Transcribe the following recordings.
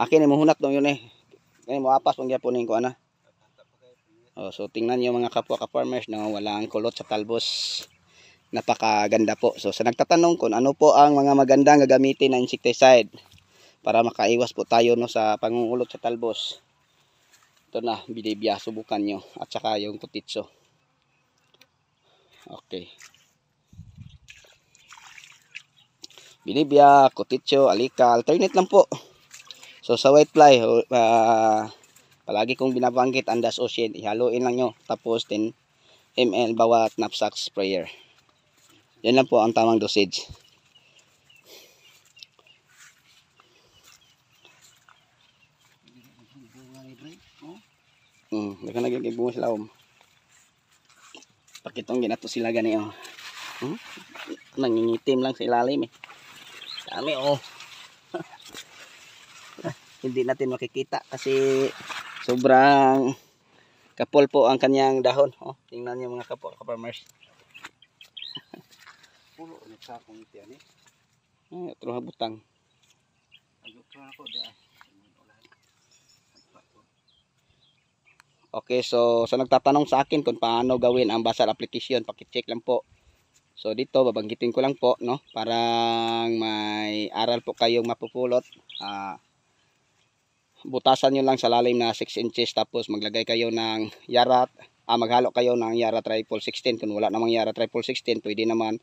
Akin eh, mo hunat dong yun eh. Kani mo apas pang gyapon ko ana. Oh, so tingnan niyo mga kapwa ka farmers na walang kulot sa talbos. Napakaganda po. So sa nagtatanong kung ano po ang mga magandang gagamitin na insecticide para makaiwas po tayo no sa pangungulot sa talbos. Ito na, bilibya, subukan nyo. At saka yung kutitso. Okay. Bilibya, kutitso, alika, alternate lang po. So sa white fly, uh, palagi kong binabanggit ang das ocean, ihaluin lang nyo. Tapos 10 ml bawat knapsack sprayer. Yan lang po ang tamang dosage. Hmm, baka nagiging bunga sila om. Oh. Pakitong ginato sila gani oh. Hmm? Nangingitim lang sa ilalim eh. Dami oh hindi natin makikita kasi sobrang kapol po ang kanyang dahon. Oh, tingnan niyo mga kapol, farmers puno ulit sa akong iti ani. Ay, atro habutang. ako da. Ah. Okay, so so nagtatanong sa akin kung paano gawin ang basal application, paki-check lang po. So dito babanggitin ko lang po no, parang may aral po kayong mapupulot. Ah, uh, butasan nyo lang sa lalim na 6 inches tapos maglagay kayo ng yarat ah, maghalo kayo ng yara triple 16 kung wala namang yara triple 16 pwede naman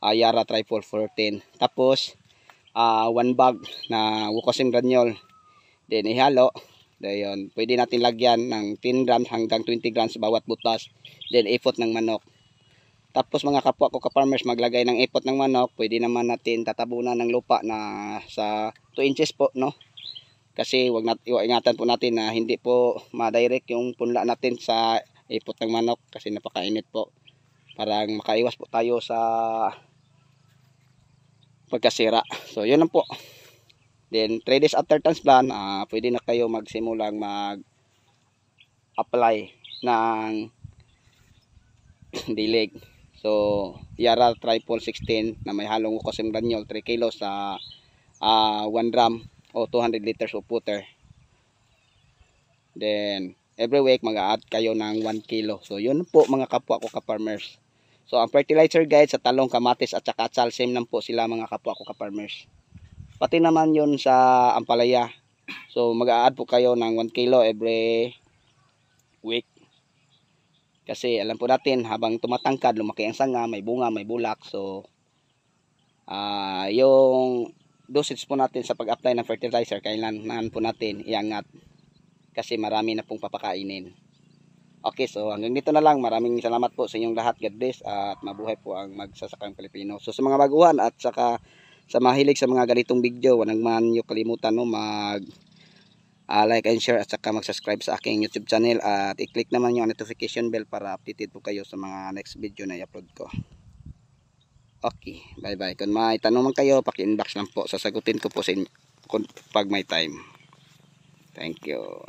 uh, ah, yarat rifle 14 tapos uh, one bag na wukosim granule then ihalo Dayon, pwede natin lagyan ng 10 grams hanggang 20 grams bawat butas. Then, ipot ng manok. Tapos mga kapwa ko ka-farmers, maglagay ng ipot ng manok. Pwede naman natin tatabunan ng lupa na sa 2 inches po, no? Kasi wag nat iingatan po natin na hindi po ma-direct yung punla natin sa ipot ng manok kasi napakainit po. Parang makaiwas po tayo sa pagkasira. So yun lang po. Then 3 days after transplant, uh, ah, pwede na kayo magsimulang mag apply ng dilig. So, Yara Tripol 16 na may halong ukosim ganyol 3 kilos sa uh, 1 drum o 200 liters of water then every week mag-add kayo ng 1 kilo so yun po mga kapwa ko ka-farmers so ang fertilizer guide sa talong kamatis at saka atsal same lang po sila mga kapwa ko ka-farmers pati naman yun sa ampalaya so mag-add po kayo ng 1 kilo every week kasi alam po natin habang tumatangkad lumaki ang sanga may bunga may bulak so uh, yung dosage po natin sa pag-apply ng fertilizer, kailangan po natin iangat kasi marami na pong papakainin. Okay, so hanggang dito na lang. Maraming salamat po sa inyong lahat. God bless at mabuhay po ang magsasakang Pilipino. So sa mga baguhan at saka sa mahilig sa mga ganitong video, walang man nyo kalimutan no, mag uh, like and share at saka mag-subscribe sa aking YouTube channel at i-click naman yung notification bell para updated po kayo sa mga next video na i-upload ko. Okay, bye bye. Kung may tanong man kayo, paki-inbox lang po. Sasagutin ko po sa pag may time. Thank you.